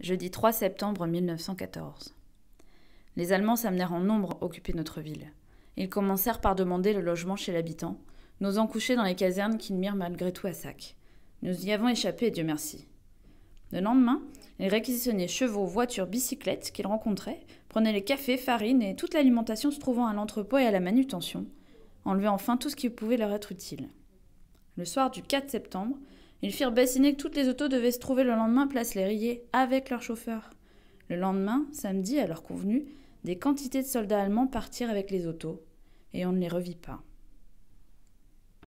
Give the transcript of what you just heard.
jeudi 3 septembre 1914. Les Allemands s'amenèrent en nombre occuper notre ville. Ils commencèrent par demander le logement chez l'habitant, n'osant coucher dans les casernes qu'ils mirent malgré tout à sac. Nous y avons échappé, Dieu merci. Le lendemain, ils réquisitionnaient chevaux, voitures, bicyclettes qu'ils rencontraient, prenaient les cafés, farines et toute l'alimentation se trouvant à l'entrepôt et à la manutention, enlevaient enfin tout ce qui pouvait leur être utile. Le soir du 4 septembre, ils firent bassiner que toutes les autos devaient se trouver le lendemain place Les avec leurs chauffeurs. Le lendemain, samedi, à l'heure convenue, des quantités de soldats allemands partirent avec les autos, et on ne les revit pas.